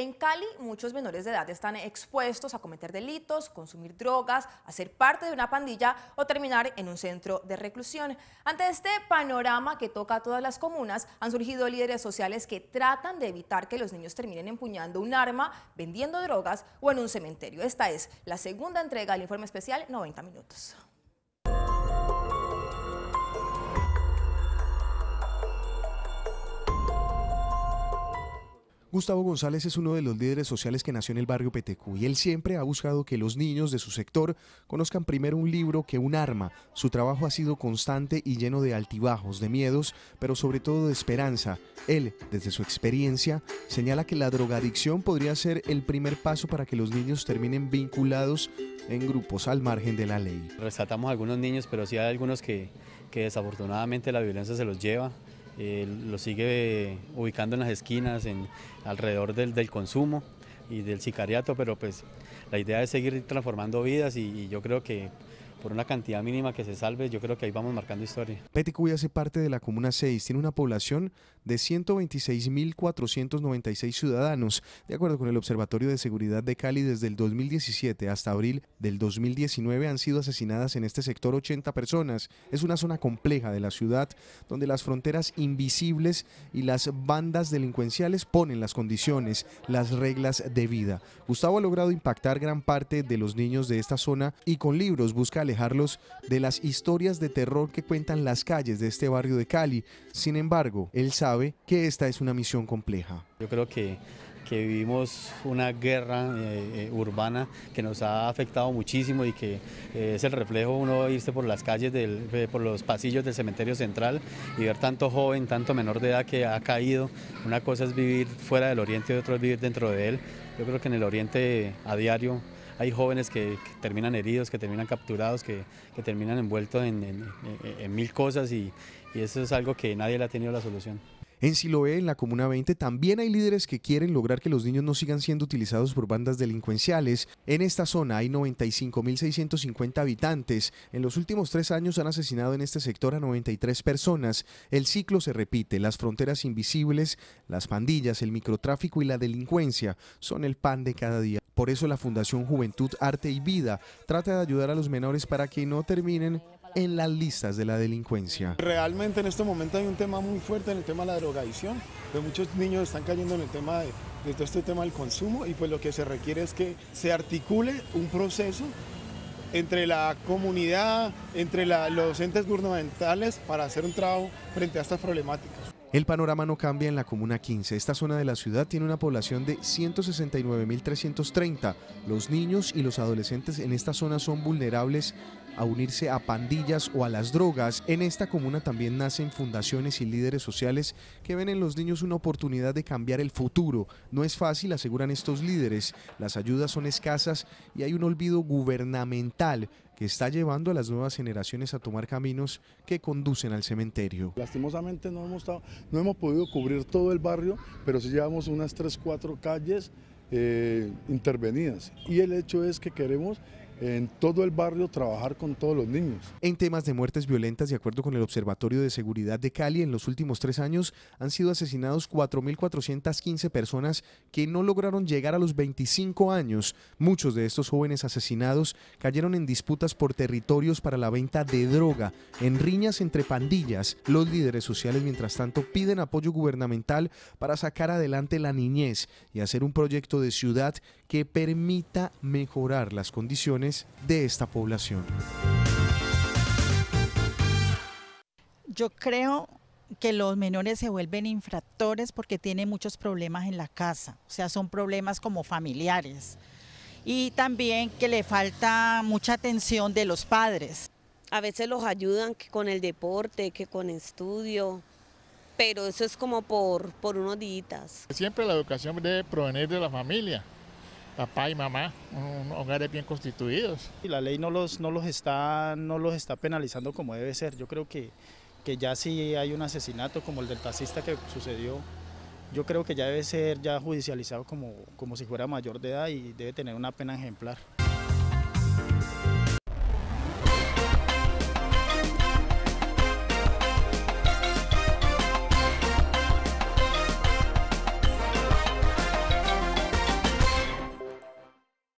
En Cali, muchos menores de edad están expuestos a cometer delitos, consumir drogas, hacer parte de una pandilla o terminar en un centro de reclusión. Ante este panorama que toca a todas las comunas, han surgido líderes sociales que tratan de evitar que los niños terminen empuñando un arma, vendiendo drogas o en un cementerio. Esta es la segunda entrega del informe especial 90 minutos. Gustavo González es uno de los líderes sociales que nació en el barrio PTQ y él siempre ha buscado que los niños de su sector conozcan primero un libro que un arma. Su trabajo ha sido constante y lleno de altibajos, de miedos, pero sobre todo de esperanza. Él, desde su experiencia, señala que la drogadicción podría ser el primer paso para que los niños terminen vinculados en grupos al margen de la ley. Rescatamos a algunos niños, pero sí hay algunos que, que desafortunadamente la violencia se los lleva. Eh, lo sigue ubicando en las esquinas, en, alrededor del, consumo y del sicariato, pero pues la idea es seguir transformando vidas y yo creo que por una cantidad mínima que se salve, yo creo que ahí vamos marcando historia. Peticuy hace parte de la Comuna 6, tiene una población de 126.496 ciudadanos. De acuerdo con el Observatorio de Seguridad de Cali, desde el 2017 hasta abril del 2019 han sido asesinadas en este sector 80 personas. Es una zona compleja de la ciudad donde las fronteras invisibles y las bandas delincuenciales ponen las condiciones, las reglas de vida. Gustavo ha logrado impactar gran parte de los niños de esta zona y con libros busca dejarlos de las historias de terror que cuentan las calles de este barrio de Cali. Sin embargo, él sabe que esta es una misión compleja. Yo creo que vivimos una guerra eh, eh, urbana que nos ha afectado muchísimo y que eh, es el reflejo uno irse por las calles, por los pasillos del cementerio central y ver tanto joven, tanto menor de edad que ha caído. Una cosa es vivir fuera del oriente y otra es vivir dentro de él. Yo creo que en el oriente a diario hay jóvenes que, terminan heridos, que terminan capturados, que, terminan envueltos en, mil cosas y, y eso es algo que nadie le ha tenido la solución. En Siloé, en la Comuna 20, también hay líderes que quieren lograr que los niños no sigan siendo utilizados por bandas delincuenciales. En esta zona hay 95.650 habitantes. En los últimos tres años han asesinado en este sector a 93 personas. El ciclo se repite. Las fronteras invisibles, las pandillas, el microtráfico y la delincuencia son el pan de cada día. Por eso la Fundación Juventud, Arte y Vida trata de ayudar a los menores para que no terminen en las listas de la delincuencia. Realmente en este momento hay un tema muy fuerte en el tema de la drogadicción, pero pues muchos niños están cayendo en el tema de, todo este tema del consumo y pues lo que se requiere es que se articule un proceso entre la comunidad, entre los entes gubernamentales para hacer un trabajo frente a estas problemáticas. El panorama no cambia en la Comuna 15. Esta zona de la ciudad tiene una población de 169.330. Los niños y los adolescentes en esta zona son vulnerables a unirse a pandillas o a las drogas. En esta comuna también nacen fundaciones y líderes sociales que ven en los niños una oportunidad de cambiar el futuro. No es fácil, aseguran estos líderes. Las ayudas son escasas y hay un olvido gubernamental que está llevando a las nuevas generaciones a tomar caminos que conducen al cementerio. Lastimosamente no hemos, podido cubrir todo el barrio, pero sí llevamos unas 3, 4 calles eh, intervenidas. Y el hecho es que queremos en todo el barrio trabajar con todos los niños. En temas de muertes violentas, de acuerdo con el Observatorio de Seguridad de Cali, en los últimos tres años han sido asesinados 4.415 personas que no lograron llegar a los 25 años. Muchos de estos jóvenes asesinados cayeron en disputas por territorios para la venta de droga, en riñas entre pandillas. Los líderes sociales, mientras tanto, piden apoyo gubernamental para sacar adelante la niñez y hacer un proyecto de ciudad que permita mejorar las condiciones de esta población. Yo creo que los menores se vuelven infractores porque tienen muchos problemas en la casa, o sea, son problemas como familiares. Y también que le falta mucha atención de los padres. A veces los ayudan con el deporte, que con estudio, pero eso es como por, por unos días. Siempre la educación debe provenir de la familia papá y mamá, hogares bien constituidos. Y la ley no los, no los, está, no los está penalizando como debe ser. Yo creo que, que ya si hay un asesinato como el del taxista que sucedió, yo creo que ya debe ser ya judicializado como si fuera mayor de edad y debe tener una pena ejemplar.